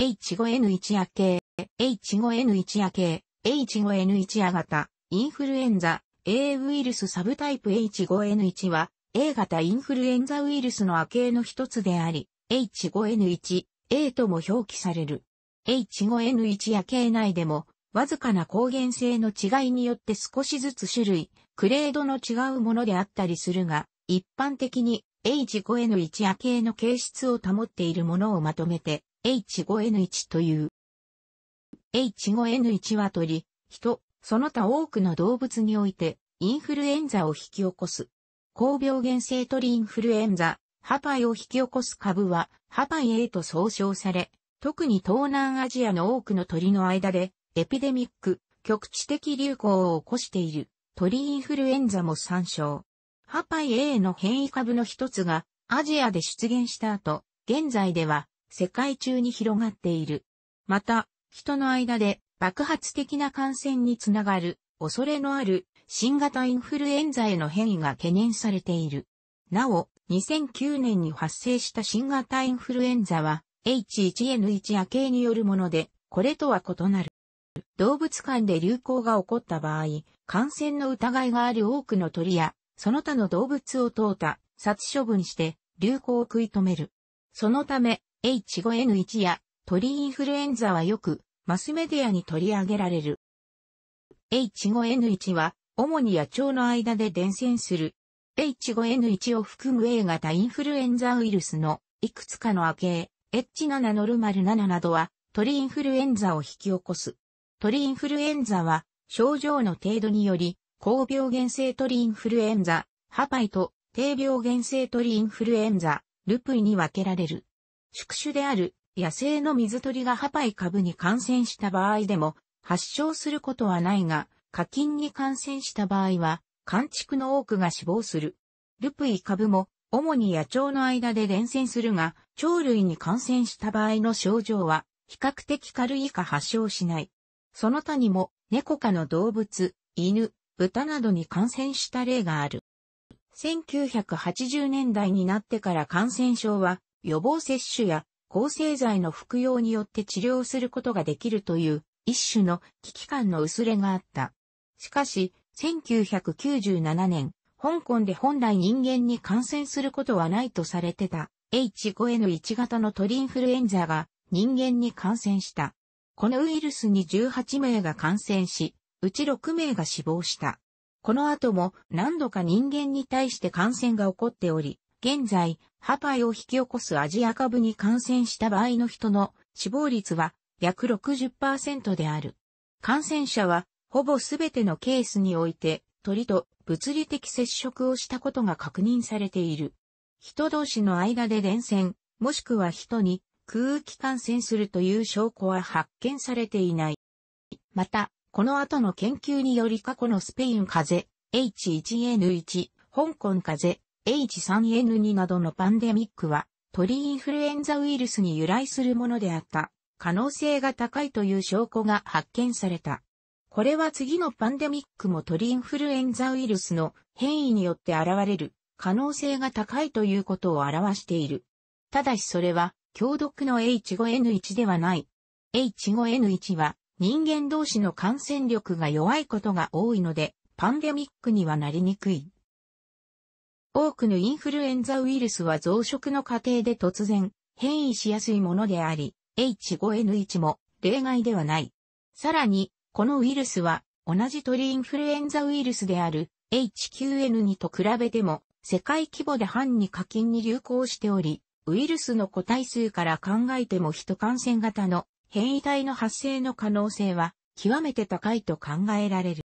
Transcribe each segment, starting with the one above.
H5N1 夜系、H5N1 夜系、H5N1 夜型、インフルエンザ、A ウイルスサブタイプ H5N1 は、A 型インフルエンザウイルスの亜系の一つであり、H5N1、A とも表記される。H5N1 夜系内でも、わずかな抗原性の違いによって少しずつ種類、グレードの違うものであったりするが、一般的に H5N1 夜系の形質を保っているものをまとめて H5N1 という。H5N1 は鳥、人、その他多くの動物において、インフルエンザを引き起こす。高病原性鳥インフルエンザ、ハパイを引き起こす株は、ハパイ A と総称され、特に東南アジアの多くの鳥の間で、エピデミック、局地的流行を起こしている、鳥インフルエンザも参照。ハパイ A の変異株の一つが、アジアで出現した後、現在では、世界中に広がっている。また、人の間で爆発的な感染につながる恐れのある新型インフルエンザへの変異が懸念されている。なお、2009年に発生した新型インフルエンザは H1N1 夜景によるもので、これとは異なる。動物間で流行が起こった場合、感染の疑いがある多くの鳥や、その他の動物を淘汰、殺処分して、流行を食い止める。そのため、H5N1 や鳥インフルエンザはよくマスメディアに取り上げられる。H5N1 は主に野鳥の間で伝染する H5N1 を含む A 型インフルエンザウイルスのいくつかの亜系 H7 ノルマル7などは鳥インフルエンザを引き起こす。鳥インフルエンザは症状の程度により高病原性鳥インフルエンザ、ハパイと低病原性鳥インフルエンザ、ルプイに分けられる。宿主である野生の水鳥がハパイ株に感染した場合でも発症することはないが、課金に感染した場合は、肝畜の多くが死亡する。ルプイ株も主に野鳥の間で連染するが、鳥類に感染した場合の症状は比較的軽いか発症しない。その他にも猫科の動物、犬、豚などに感染した例がある。1980年代になってから感染症は予防接種や抗生剤の服用によって治療することができるという一種の危機感の薄れがあった。しかし、1997年、香港で本来人間に感染することはないとされてた H5N1 型の鳥インフルエンザが人間に感染した。このウイルスに18名が感染し、うち6名が死亡した。この後も何度か人間に対して感染が起こっており、現在、ハパイを引き起こすアジア株に感染した場合の人の死亡率は約60%である。感染者はほぼすべてのケースにおいて鳥と物理的接触をしたことが確認されている。人同士の間で伝染、もしくは人に空気感染するという証拠は発見されていない。また、この後の研究により過去のスペイン風邪、H1N1、香港風邪、H3N2 などのパンデミックは鳥インフルエンザウイルスに由来するものであった可能性が高いという証拠が発見された。これは次のパンデミックも鳥インフルエンザウイルスの変異によって現れる可能性が高いということを表している。ただしそれは強毒の H5N1 ではない。H5N1 は人間同士の感染力が弱いことが多いので、パンデミックにはなりにくい。多くのインフルエンザウイルスは増殖の過程で突然変異しやすいものであり、H5N1 も例外ではない。さらに、このウイルスは同じ鳥インフルエンザウイルスである H9N2 と比べても世界規模で半に課金に流行しており、ウイルスの個体数から考えても人感染型の変異体の発生の可能性は極めて高いと考えられる。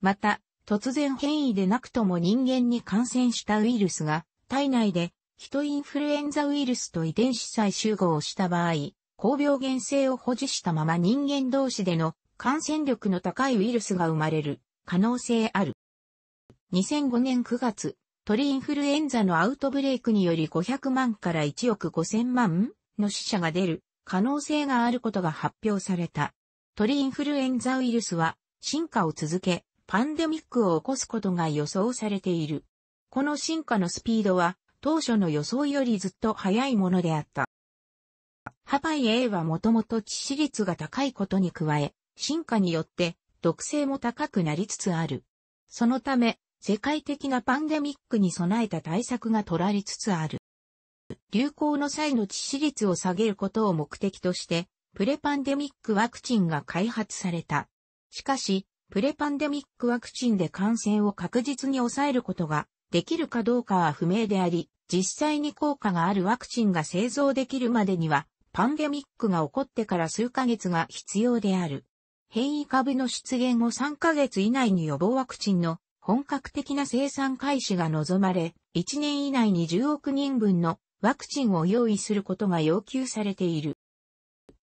また、突然変異でなくとも人間に感染したウイルスが、体内で、人インフルエンザウイルスと遺伝子再集合した場合、高病原性を保持したまま人間同士での感染力の高いウイルスが生まれる可能性ある。2005年9月、鳥インフルエンザのアウトブレイクにより500万から1億5000万の死者が出る可能性があることが発表された。鳥インフルエンザウイルスは進化を続け、パンデミックを起こすことが予想されている。この進化のスピードは当初の予想よりずっと早いものであった。ハパイ A はもともと致死率が高いことに加え、進化によって毒性も高くなりつつある。そのため、世界的なパンデミックに備えた対策が取られつつある。流行の際の致死率を下げることを目的として、プレパンデミックワクチンが開発された。しかし、プレパンデミックワクチンで感染を確実に抑えることができるかどうかは不明であり、実際に効果があるワクチンが製造できるまでには、パンデミックが起こってから数ヶ月が必要である。変異株の出現後3ヶ月以内に予防ワクチンの本格的な生産開始が望まれ、1年以内に10億人分のワクチンを用意することが要求されている。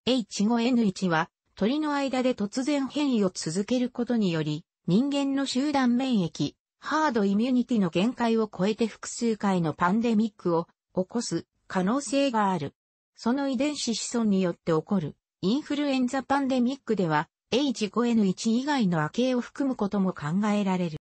H5N1 は鳥の間で突然変異を続けることにより、人間の集団免疫、ハードイミュニティの限界を超えて複数回のパンデミックを起こす可能性がある。その遺伝子子孫によって起こるインフルエンザパンデミックでは H5N1 以外の亜系を含むことも考えられる。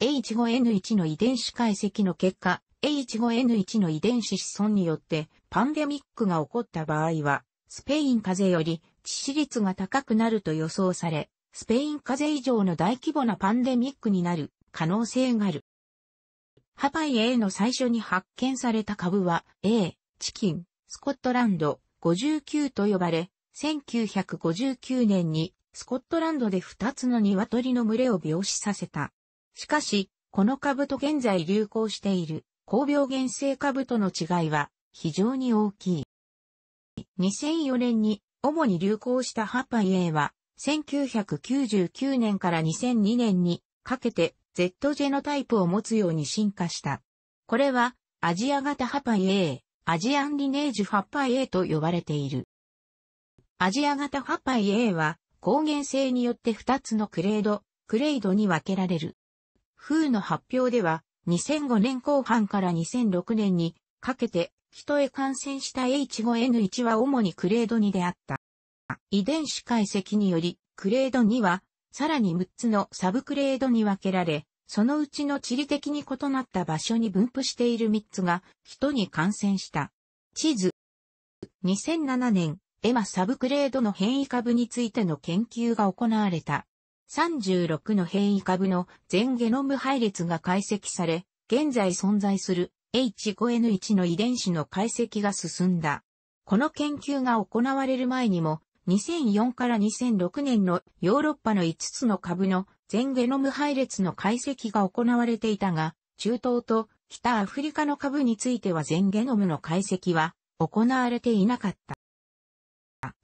H5N1 の遺伝子解析の結果、H5N1 の遺伝子子孫によってパンデミックが起こった場合は、スペイン風邪より致死率が高くなると予想され、スペイン風邪以上の大規模なパンデミックになる可能性がある。ハパイ A の最初に発見された株は A、チキン、スコットランド59と呼ばれ、1959年にスコットランドで2つの鶏の群れを病死させた。しかし、この株と現在流行している高病原性株との違いは非常に大きい。2004年に主に流行したハパイエーは、1999年から2002年にかけて Z ジェノタイプを持つように進化した。これは、アジア型ハパイエー、アジアンリネージュハパイエーと呼ばれている。アジア型ハパイエーは、抗原性によって2つのクレード、クレイドに分けられる。風の発表では、2005年後半から2006年にかけて、人へ感染した H5N1 は主にクレード2であった。遺伝子解析により、クレード2は、さらに6つのサブクレードに分けられ、そのうちの地理的に異なった場所に分布している3つが、人に感染した。地図。2007年、エマサブクレードの変異株についての研究が行われた。36の変異株の全ゲノム配列が解析され、現在存在する H5N1 の遺伝子の解析が進んだ。この研究が行われる前にも、2004から2006年のヨーロッパの5つの株の全ゲノム配列の解析が行われていたが、中東と北アフリカの株については全ゲノムの解析は行われていなかった。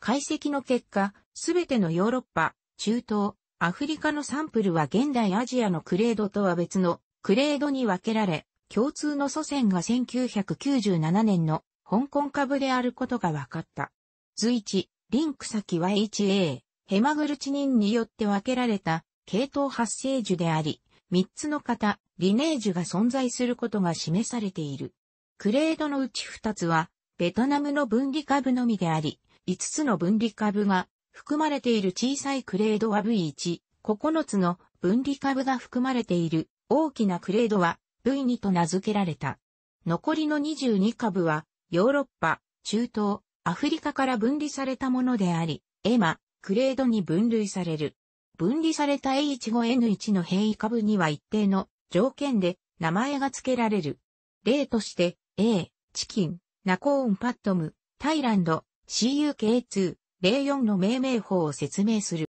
解析の結果、すべてのヨーロッパ、中東、アフリカのサンプルは現代アジアのクレードとは別のクレードに分けられ、共通の祖先が1997年の香港株であることが分かった。随一、リンク先は HA、ヘマグルチニンによって分けられた系統発生樹であり、3つの型、リネージュが存在することが示されている。クレードのうち2つは、ベトナムの分離株のみであり、5つの分離株が含まれている小さいクレードは V1、9つの分離株が含まれている大きなクレードは V2 と名付けられた。残りの22株は、ヨーロッパ、中東、アフリカから分離されたものであり、エマ、クレードに分類される。分離された A15N1 の変異株には一定の条件で名前が付けられる。例として、A、チキン、ナコーンパットム、タイランド、CUK2、04の命名法を説明する。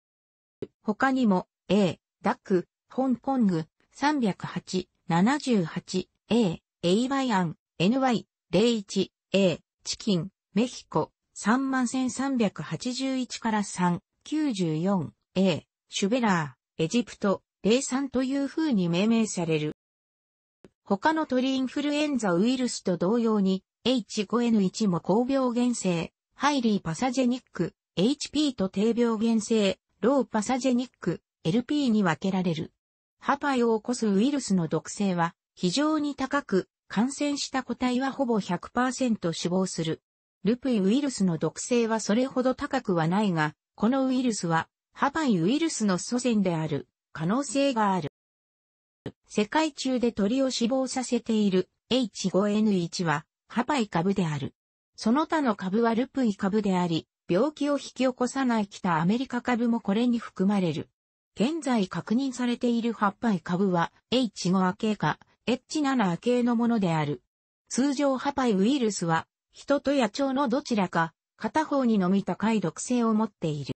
他にも、A、ダック、香港グ、308、78、A、エイバイアン、NY、01、A、チキン、メヒコ、31381から3、94A、シュベラー、エジプト、03という風に命名される。他の鳥インフルエンザウイルスと同様に、H5N1 も高病原性、ハイリーパサジェニック、HP と低病原性、ローパサジェニック、LP に分けられる。ハパイを起こすウイルスの毒性は非常に高く、感染した個体はほぼ100%死亡する。ルプイウイルスの毒性はそれほど高くはないが、このウイルスは、ハパイウイルスの祖先である、可能性がある。世界中で鳥を死亡させている H5N1 は、ハパイ株である。その他の株はルプイ株であり、病気を引き起こさない北アメリカ株もこれに含まれる。現在確認されているハパイ株は H5A 系か H7A 系のものである。通常ハパイウイルスは人と野鳥のどちらか、片方にのみ高い毒性を持っている。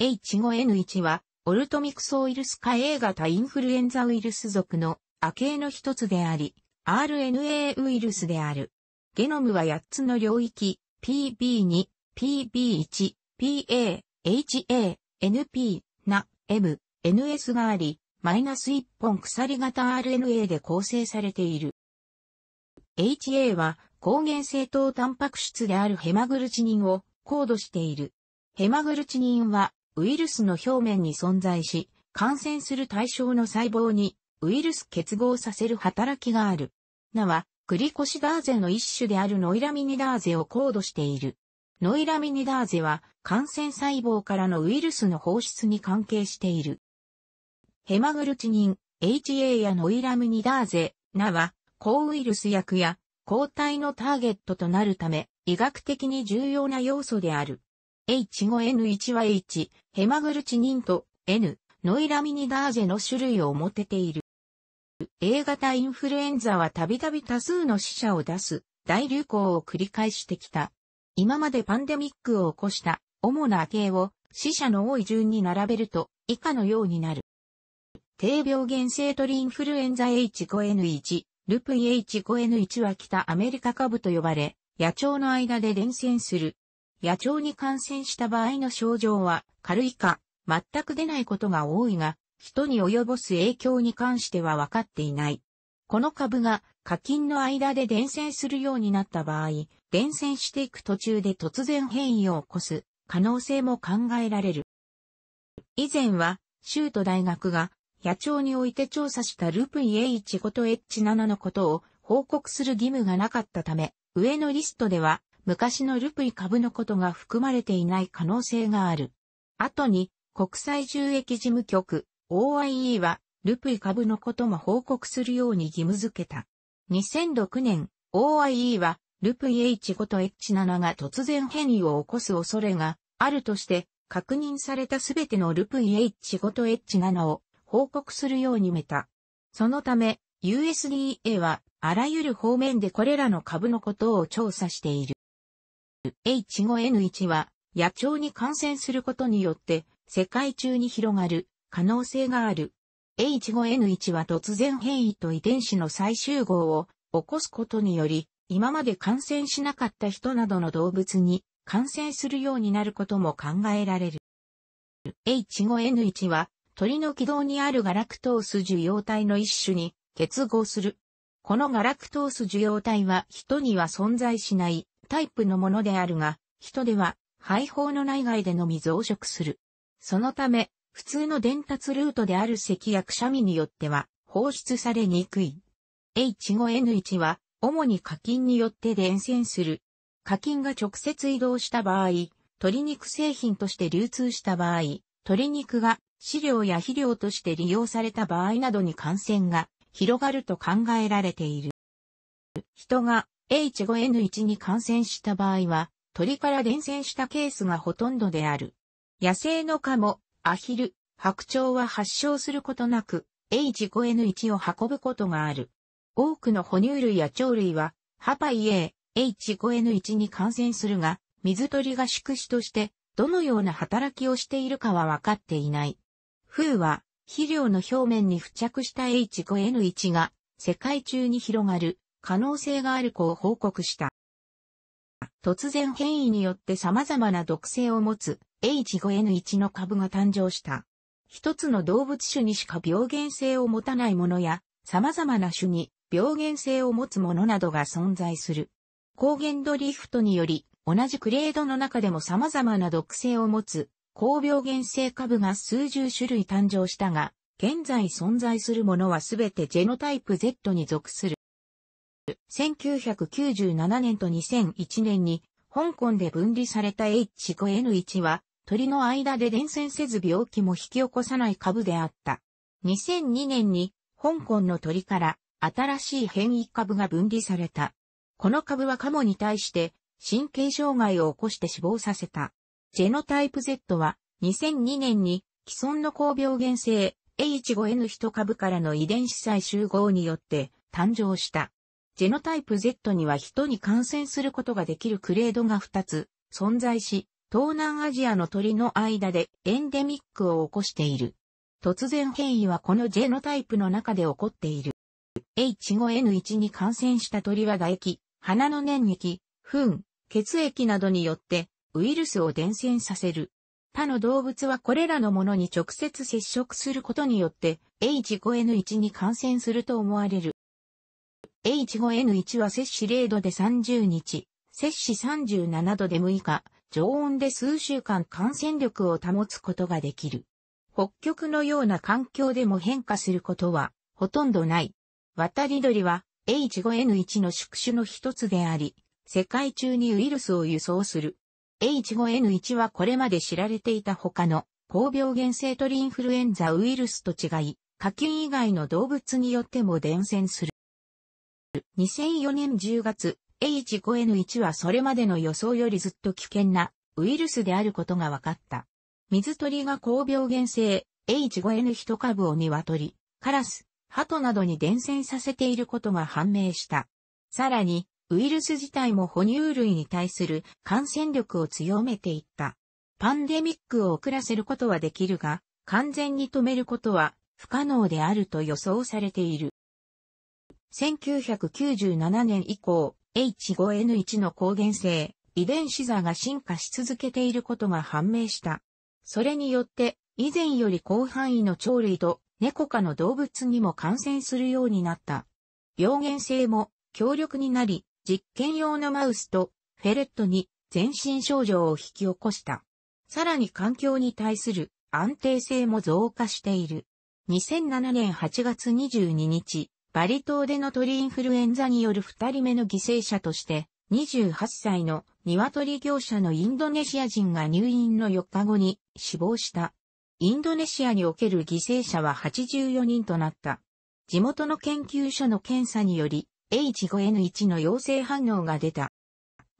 H5N1 は、オルトミクソウイルス化 A 型インフルエンザウイルス属の亜系の一つであり、RNA ウイルスである。ゲノムは8つの領域、PB2、PB1、PA、HA、NP、NA、M、NS があり、マイナス1本鎖型 RNA で構成されている。HA は抗原性糖タンパク質であるヘマグルチニンを高度している。ヘマグルチニンはウイルスの表面に存在し、感染する対象の細胞にウイルス結合させる働きがある。なは、グリコシダーゼの一種であるノイラミニダーゼを高度している。ノイラミニダーゼは感染細胞からのウイルスの放出に関係している。ヘマグルチニン、HA やノイラミニダーゼ、なは、抗ウイルス薬や抗体のターゲットとなるため、医学的に重要な要素である。H5N1 は H、ヘマグルチニンと N、ノイラミニダーゼの種類を持てている。A 型インフルエンザはたびたび多数の死者を出す大流行を繰り返してきた。今までパンデミックを起こした主な系を死者の多い順に並べると以下のようになる。低病原性鳥インフルエンザ H5N1、ルプイ H5N1 は北アメリカ株と呼ばれ、野鳥の間で伝染する。野鳥に感染した場合の症状は軽いか全く出ないことが多いが、人に及ぼす影響に関しては分かっていない。この株が課金の間で伝染するようになった場合、伝染していく途中で突然変異を起こす可能性も考えられる。以前は、州都大学が野鳥において調査したルプイ H 5と H7 のことを報告する義務がなかったため、上のリストでは昔のルプイ株のことが含まれていない可能性がある。後に国際獣益事務局 OIE はルプイ株のことも報告するように義務付けた。2006年 OIE はルプイ H5 と H7 が突然変異を起こす恐れがあるとして確認されたすべてのルプイ H5 と H7 を報告するようにめた。そのため、USDA はあらゆる方面でこれらの株のことを調査している。H5N1 は野鳥に感染することによって世界中に広がる可能性がある。H5N1 は突然変異と遺伝子の再集合を起こすことにより、今まで感染しなかった人などの動物に感染するようになることも考えられる。H5N1 は鳥の軌道にあるガラクトース受容体の一種に結合する。このガラクトース受容体は人には存在しないタイプのものであるが、人では肺胞の内外でのみ増殖する。そのため、普通の伝達ルートである咳やくしゃみによっては放出されにくい。H5N1 は主に課金によって伝染する。課金が直接移動した場合、鶏肉製品として流通した場合、鶏肉が飼料や肥料として利用された場合などに感染が広がると考えられている。人が H5N1 に感染した場合は、鳥から伝染したケースがほとんどである。野生のカモ、アヒル、白鳥は発症することなく、H5N1 を運ぶことがある。多くの哺乳類や鳥類は、ハパイ A、H5N1 に感染するが、水鳥が宿主として、どのような働きをしているかは分かっていない。風は、肥料の表面に付着した H5N1 が世界中に広がる可能性がある子を報告した。突然変異によって様々な毒性を持つ H5N1 の株が誕生した。一つの動物種にしか病原性を持たないものや、様々な種に病原性を持つものなどが存在する。抗原ドリフトにより、同じクレードの中でも様々な毒性を持つ高病原性株が数十種類誕生したが、現在存在するものはすべてジェノタイプ Z に属する。1997年と2001年に、香港で分離された H5N1 は、鳥の間で伝染せず病気も引き起こさない株であった。2002年に、香港の鳥から新しい変異株が分離された。この株はカモに対して神経障害を起こして死亡させた。ジェノタイプ Z は2002年に既存の高病原性 H5N1 株からの遺伝子再集合によって誕生した。ジェノタイプ Z には人に感染することができるクレードが2つ存在し、東南アジアの鳥の間でエンデミックを起こしている。突然変異はこのジェノタイプの中で起こっている。H5N1 に感染した鳥は唾液、鼻の粘液、糞、血液などによってウイルスを伝染させる。他の動物はこれらのものに直接接触することによって H5N1 に感染すると思われる。H5N1 は摂氏0度で30日、摂氏37度で6日、常温で数週間感染力を保つことができる。北極のような環境でも変化することはほとんどない。渡り鳥は H5N1 の宿主の一つであり、世界中にウイルスを輸送する。H5N1 はこれまで知られていた他の高病原性鳥インフルエンザウイルスと違い、火菌以外の動物によっても伝染する。2004年10月、H5N1 はそれまでの予想よりずっと危険なウイルスであることが分かった。水鳥が高病原性 H5N1 株を鶏、カラス、鳩などに伝染させていることが判明した。さらに、ウイルス自体も哺乳類に対する感染力を強めていった。パンデミックを遅らせることはできるが、完全に止めることは不可能であると予想されている。1997年以降、H5N1 の抗原性、遺伝子座が進化し続けていることが判明した。それによって、以前より広範囲の鳥類と猫科の動物にも感染するようになった。病原性も強力になり、実験用のマウスとフェレットに全身症状を引き起こした。さらに環境に対する安定性も増加している。2007年8月22日、バリ島での鳥インフルエンザによる2人目の犠牲者として、28歳の鶏業者のインドネシア人が入院の4日後に死亡した。インドネシアにおける犠牲者は84人となった。地元の研究所の検査により、H5N1 の陽性反応が出た。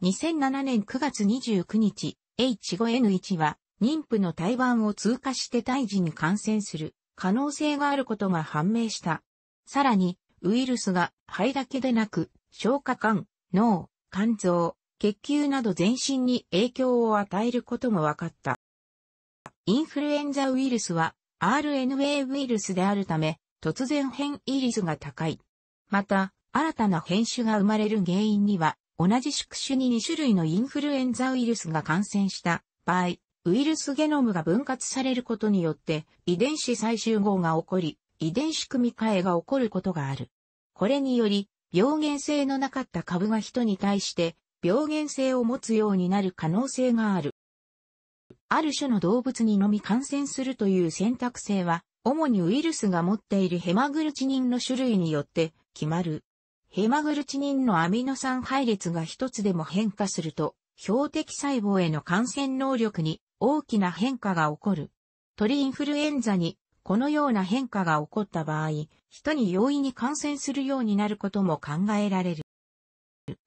2007年9月29日、H5N1 は妊婦の胎盤を通過して胎児に感染する可能性があることが判明した。さらに、ウイルスが肺だけでなく、消化管、脳、肝臓、血球など全身に影響を与えることも分かった。インフルエンザウイルスは RNA ウイルスであるため、突然変異率が高い。また、新たな変種が生まれる原因には、同じ宿主に2種類のインフルエンザウイルスが感染した場合、ウイルスゲノムが分割されることによって遺伝子再集合が起こり、遺伝子組み換えが起こることがある。これにより、病原性のなかった株が人に対して病原性を持つようになる可能性がある。ある種の動物にのみ感染するという選択性は、主にウイルスが持っているヘマグルチニンの種類によって決まる。ヘマグルチニンのアミノ酸配列が一つでも変化すると、標的細胞への感染能力に大きな変化が起こる。鳥インフルエンザにこのような変化が起こった場合、人に容易に感染するようになることも考えられる。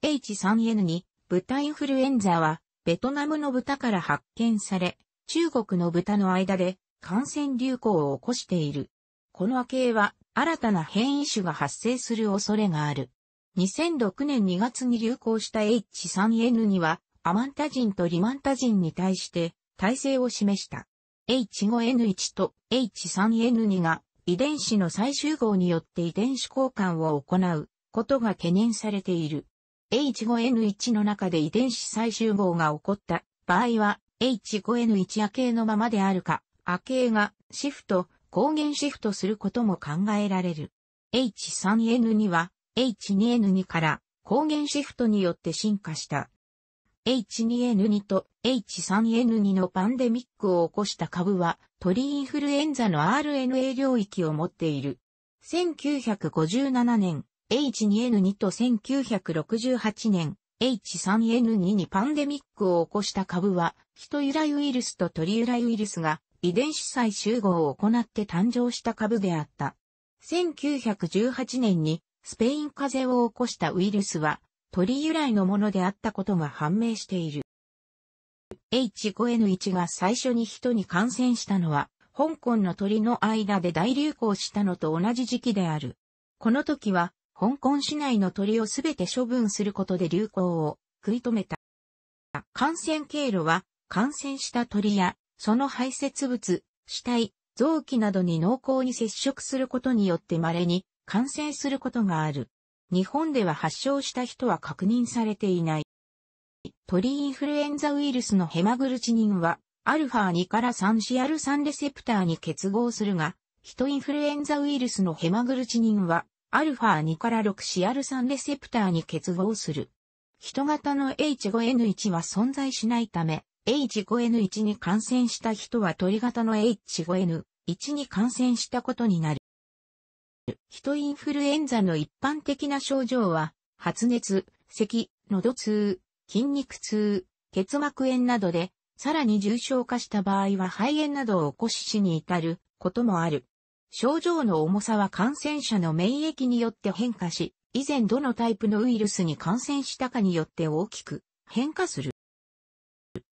H3N2 豚インフルエンザはベトナムの豚から発見され、中国の豚の間で感染流行を起こしている。この系は新たな変異種が発生する恐れがある。2006年2月に流行した H3N2 は、アマンタ人とリマンタ人に対して、耐性を示した。H5N1 と H3N2 が、遺伝子の再集合によって遺伝子交換を行うことが懸念されている。H5N1 の中で遺伝子再集合が起こった場合は、H5N1 亜系のままであるか、亜系がシフト、抗原シフトすることも考えられる。H3N2 は、H2N2 から抗原シフトによって進化した。H2N2 と H3N2 のパンデミックを起こした株は鳥インフルエンザの RNA 領域を持っている。1957年 H2N2 と1968年 H3N2 にパンデミックを起こした株はヒト由来ウイルスと鳥由来ウイルスが遺伝子再集合を行って誕生した株であった。1918年にスペイン風邪を起こしたウイルスは鳥由来のものであったことが判明している。H5N1 が最初に人に感染したのは、香港の鳥の間で大流行したのと同じ時期である。この時は、香港市内の鳥をすべて処分することで流行を食い止めた。感染経路は、感染した鳥や、その排泄物、死体、臓器などに濃厚に接触することによって稀に感染することがある。日本では発症した人は確認されていない。鳥インフルエンザウイルスのヘマグルチニンは、アルファ2から3シアル3レセプターに結合するが、人インフルエンザウイルスのヘマグルチニンは、アルファ2から6シアル3レセプターに結合する。人型の H5N1 は存在しないため、H5N1 に感染した人は鳥型の H5N1 に感染したことになる。人インフルエンザの一般的な症状は、発熱、咳、喉痛、筋肉痛、結膜炎などで、さらに重症化した場合は肺炎などを起こし死に至ることもある。症状の重さは感染者の免疫によって変化し、以前どのタイプのウイルスに感染したかによって大きく変化する。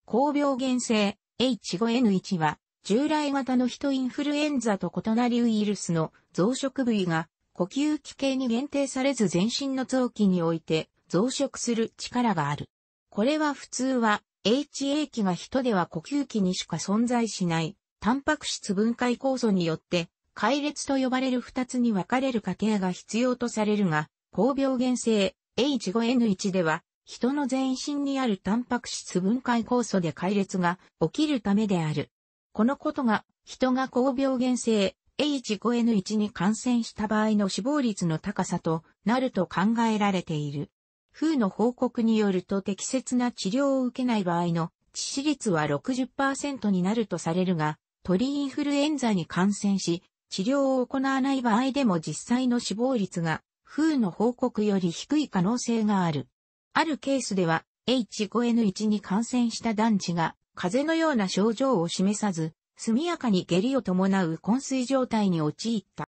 高病原性 H5N1 は従来型の人インフルエンザと異なりウイルスの増殖部位が呼吸器系に限定されず全身の臓器において増殖する力がある。これは普通は HA 期が人では呼吸器にしか存在しないタンパク質分解酵素によって解列と呼ばれる2つに分かれる過程が必要とされるが、高病原性 H5N1 では人の全身にあるタンパク質分解酵素で解列が起きるためである。このことが、人が高病原性 H5N1 に感染した場合の死亡率の高さとなると考えられている。風の報告によると適切な治療を受けない場合の致死率は60%になるとされるが、鳥インフルエンザに感染し、治療を行わない場合でも実際の死亡率が、風の報告より低い可能性がある。あるケースでは、H5N1 に感染した団地が風邪のような症状を示さず、速やかに下痢を伴う昏睡状態に陥った。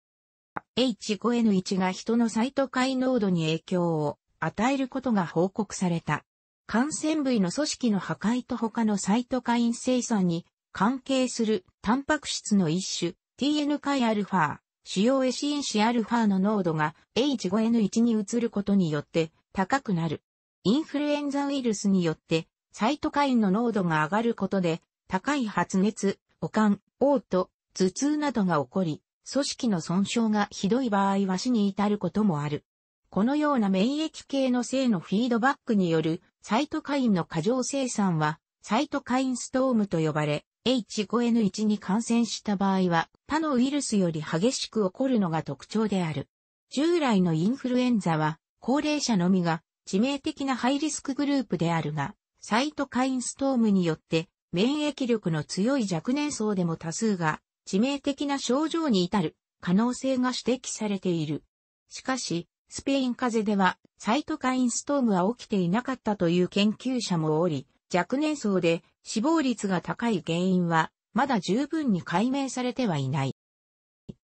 H5N1 が人のサイトカイン濃度に影響を与えることが報告された。感染部位の組織の破壊と他のサイトカイン生産に関係するタンパク質の一種 TN カイアルファ、主要エシンシアルファの濃度が H5N1 に移ることによって高くなる。インフルエンザウイルスによってサイトカインの濃度が上がることで、高い発熱、保管、嘔吐、頭痛などが起こり、組織の損傷がひどい場合は死に至ることもある。このような免疫系の性のフィードバックによるサイトカインの過剰生産は、サイトカインストームと呼ばれ、H5N1 に感染した場合は他のウイルスより激しく起こるのが特徴である。従来のインフルエンザは高齢者のみが致命的なハイリスクグループであるが、サイトカインストームによって免疫力の強い若年層でも多数が致命的な症状に至る可能性が指摘されている。しかし、スペイン風邪ではサイトカインストームは起きていなかったという研究者もおり、若年層で死亡率が高い原因はまだ十分に解明されてはいない。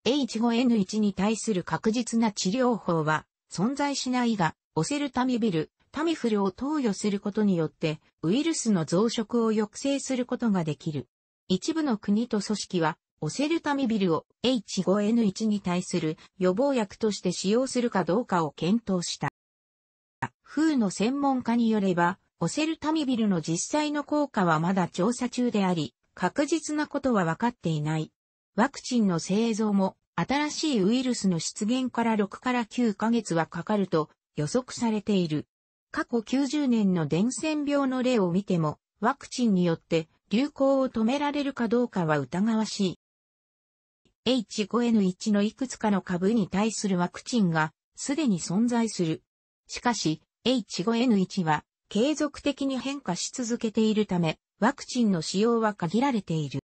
H5N1 に対する確実な治療法は存在しないが、オセルタミビル、タミフルを投与することによってウイルスの増殖を抑制することができる。一部の国と組織はオセルタミビルを H5N1 に対する予防薬として使用するかどうかを検討した。風の専門家によれば、オセルタミビルの実際の効果はまだ調査中であり、確実なことは分かっていない。ワクチンの製造も新しいウイルスの出現から6から9ヶ月はかかると予測されている。過去90年の伝染病の例を見ても、ワクチンによって流行を止められるかどうかは疑わしい。H5N1 のいくつかの株に対するワクチンがすでに存在する。しかし、H5N1 は継続的に変化し続けているため、ワクチンの使用は限られている。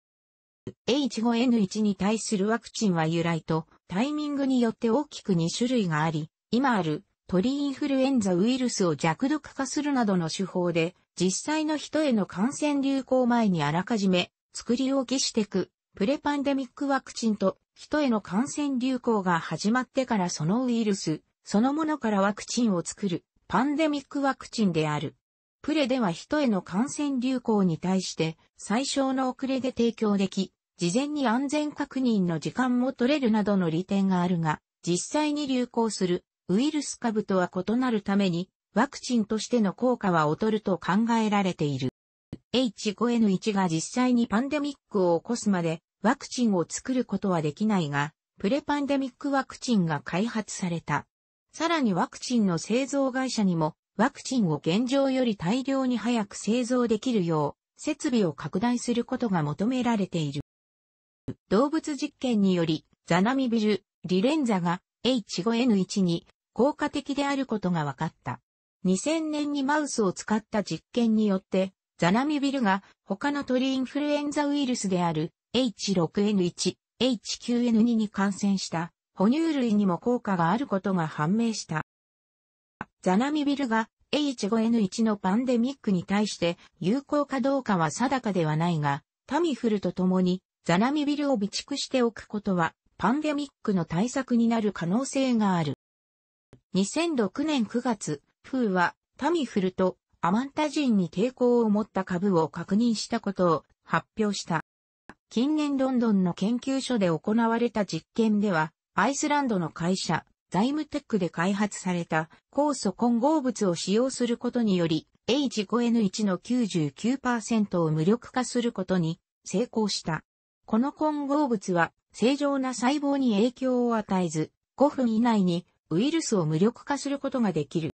H5N1 に対するワクチンは由来とタイミングによって大きく2種類があり、今ある鳥インフルエンザウイルスを弱毒化するなどの手法で、実際の人への感染流行前にあらかじめ作り置きしてく、プレパンデミックワクチンと人への感染流行が始まってからそのウイルス、そのものからワクチンを作る、パンデミックワクチンである。プレでは人への感染流行に対して最小の遅れで提供でき、事前に安全確認の時間も取れるなどの利点があるが、実際に流行するウイルス株とは異なるために、ワクチンとしての効果は劣ると考えられている。H5N1 が実際にパンデミックを起こすまで、ワクチンを作ることはできないが、プレパンデミックワクチンが開発された。さらにワクチンの製造会社にも、ワクチンを現状より大量に早く製造できるよう、設備を拡大することが求められている。動物実験により、ザナミビル、リレンザが H5N1 に効果的であることが分かった。2000年にマウスを使った実験によって、ザナミビルが他の鳥インフルエンザウイルスである H6N1、H9N2 に感染した哺乳類にも効果があることが判明した。ザナミビルが H5N1 のパンデミックに対して有効かどうかは定かではないが、タミフルと共にザナミビルを備蓄しておくことはパンデミックの対策になる可能性がある。2006年9月、フーはタミフルとアマンタジンに抵抗を持った株を確認したことを発表した。近年ロンドンの研究所で行われた実験では、アイスランドの会社、ザイムテックで開発された酵素混合物を使用することにより、H5N1 の99%を無力化することに成功した。この混合物は正常な細胞に影響を与えず、5分以内にウイルスを無力化することができる。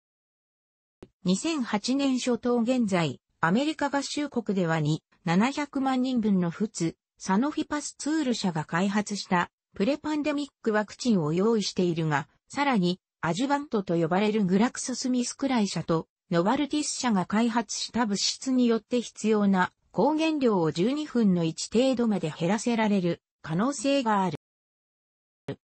2008年初頭現在、アメリカ合衆国では2、700万人分の普通、サノフィパスツール社が開発したプレパンデミックワクチンを用意しているが、さらにアジュバントと呼ばれるグラクソスミスクライ社とノバルティス社が開発した物質によって必要な抗原量を12分の1程度まで減らせられる可能性がある。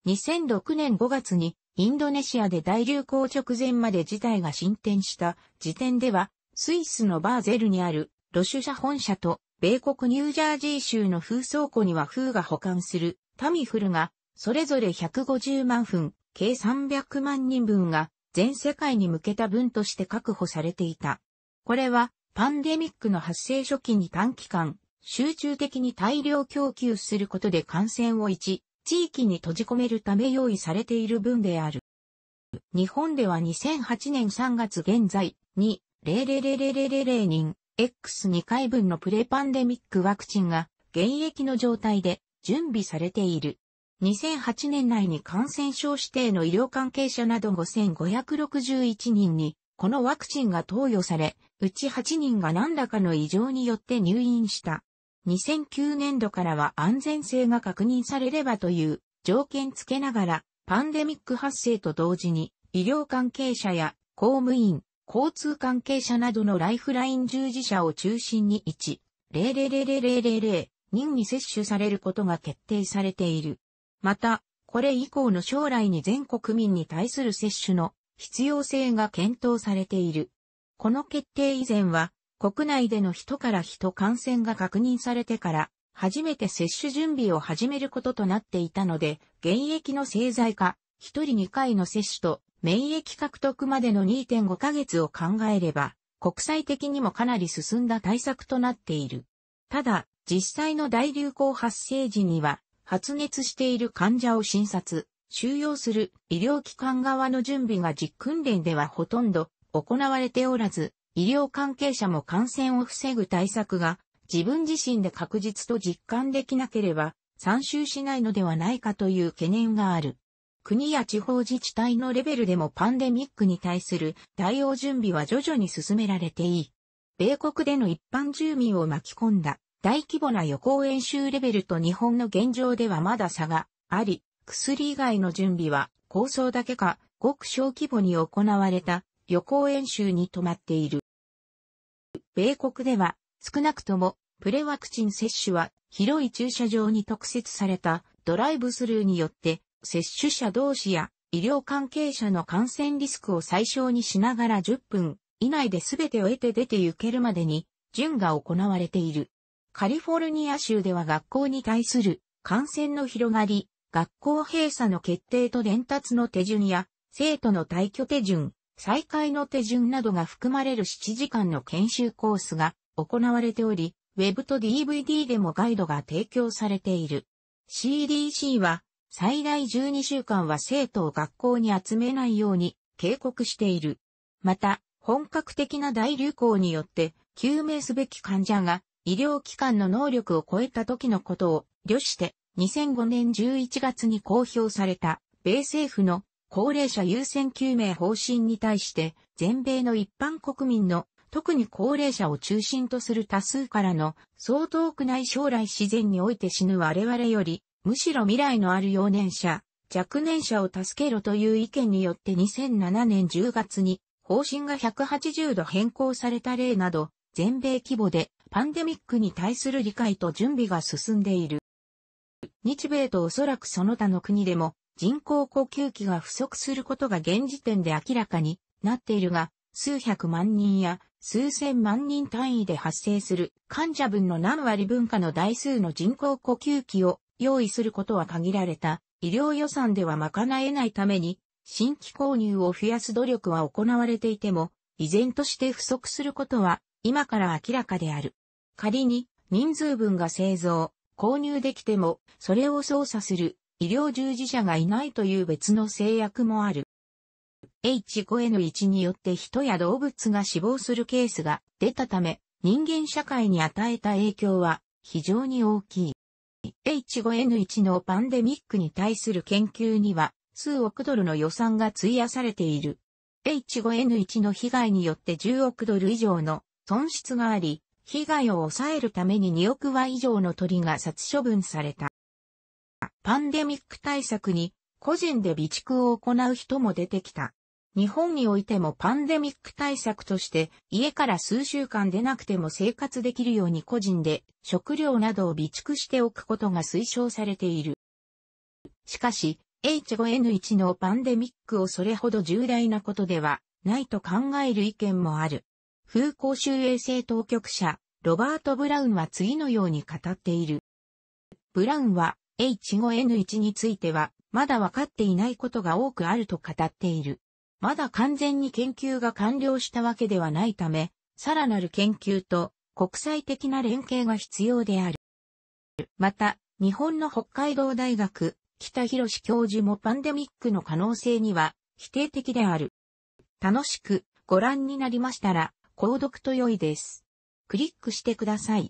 2006年5月にインドネシアで大流行直前まで事態が進展した時点では、スイスのバーゼルにあるロシュ社本社と米国ニュージャージー州の風倉庫には風が保管するタミフルがそれぞれ150万分、計300万人分が全世界に向けた分として確保されていた。これはパンデミックの発生初期に短期間集中的に大量供給することで感染を一、地域に閉じ込めるため用意されている分である。日本では2008年3月現在に0000000人 X2 回分のプレパンデミックワクチンが現役の状態で準備されている。2008年内に感染症指定の医療関係者など5561人にこのワクチンが投与され、うち8人が何らかの異常によって入院した。2009年度からは安全性が確認されればという条件付けながら、パンデミック発生と同時に、医療関係者や公務員、交通関係者などのライフライン従事者を中心に1、0 0 0 0 0 0人に接種されることが決定されている。また、これ以降の将来に全国民に対する接種の必要性が検討されている。この決定以前は、国内での人から人感染が確認されてから、初めて接種準備を始めることとなっていたので、現役の製剤化、1人2回の接種と、免疫獲得までの2.5ヶ月を考えれば、国際的にもかなり進んだ対策となっている。ただ、実際の大流行発生時には、発熱している患者を診察、収容する医療機関側の準備が実訓練ではほとんど行われておらず、医療関係者も感染を防ぐ対策が自分自身で確実と実感できなければ参集しないのではないかという懸念がある。国や地方自治体のレベルでもパンデミックに対する対応準備は徐々に進められていい。米国での一般住民を巻き込んだ大規模な予行演習レベルと日本の現状ではまだ差があり、薬以外の準備は構想だけか、ごく小規模に行われた予行演習に止まっている。米国では、少なくとも、プレワクチン接種は、広い駐車場に特設されたドライブスルーによって、接種者同士や医療関係者の感染リスクを最小にしながら10分以内で全てを得て出て行けるまでに、順が行われている。カリフォルニア州では学校に対する感染の広がり、学校閉鎖の決定と伝達の手順や、生徒の退去手順、再開の手順などが含まれる7時間の研修コースが行われており、Web と DVD でもガイドが提供されている。CDC は最大12週間は生徒を学校に集めないように警告している。また、本格的な大流行によって救命すべき患者が医療機関の能力を超えた時のことを、旅して、2005年11月に公表された、米政府の高齢者優先救命方針に対して、全米の一般国民の、特に高齢者を中心とする多数からの、相当遠くない将来自然において死ぬ我々より、むしろ未来のある幼年者、若年者を助けろという意見によって2007年10月に方針が180度変更された例など、全米規模でパンデミックに対する理解と準備が進んでいる。日米とおそらくその他の国でも人工呼吸器が不足することが現時点で明らかになっているが、数百万人や数千万人単位で発生する患者分の何割分かの台数の人工呼吸器を用意することは限られた医療予算では賄えないために新規購入を増やす努力は行われていても依然として不足することは今から明らかである。仮に人数分が製造、購入できてもそれを操作する医療従事者がいないという別の制約もある。H5N1 によって人や動物が死亡するケースが出たため、人間社会に与えた影響は非常に大きい。H5N1 のパンデミックに対する研究には数億ドルの予算が費やされている。H5N1 の被害によって10億ドル以上の損失があり、被害を抑えるために2億羽以上の鳥が殺処分された。パンデミック対策に個人で備蓄を行う人も出てきた。日本においてもパンデミック対策として家から数週間出なくても生活できるように個人で食料などを備蓄しておくことが推奨されている。しかし H5N1 のパンデミックをそれほど重大なことではないと考える意見もある。風光州衛生当局者ロバート・ブラウンは次のように語っている。ブラウンは H5N1 については、まだ分かっていないことが多くあると語っている。まだ完全に研究が完了したわけではないため、さらなる研究と国際的な連携が必要である。また、日本の北海道大学、北広教授もパンデミックの可能性には否定的である。楽しくご覧になりましたら、購読と良いです。クリックしてください。